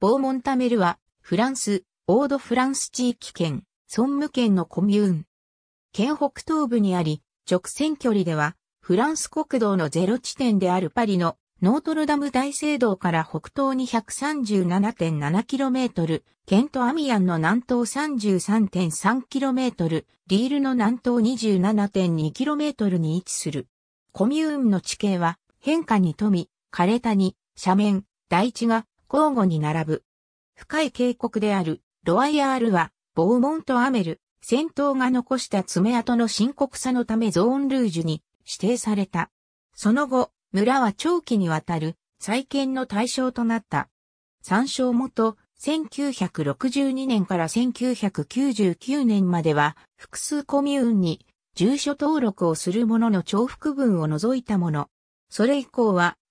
ボーモンタメルは、フランス、オードフランス地域圏、ソンム県のコミューン。県北東部にあり、直線距離では、フランス国道のゼロ地点であるパリのノートルダム大聖堂から北東に 137.7km、ケント・アミアンの南東 33.3km、リールの南東 27.2km に位置する。コミューンの地形は変化に富み、枯れ谷、斜面、台地が交互に並ぶ。深い渓谷である、ロワイヤールは、ボーモント・アメル、戦闘が残した爪痕の深刻さのためゾーンルージュに指定された。その後、村は長期にわたる再建の対象となった。参照元、1962年から1999年までは、複数コミューンに住所登録をするものの重複分を除いたもの。それ以降は、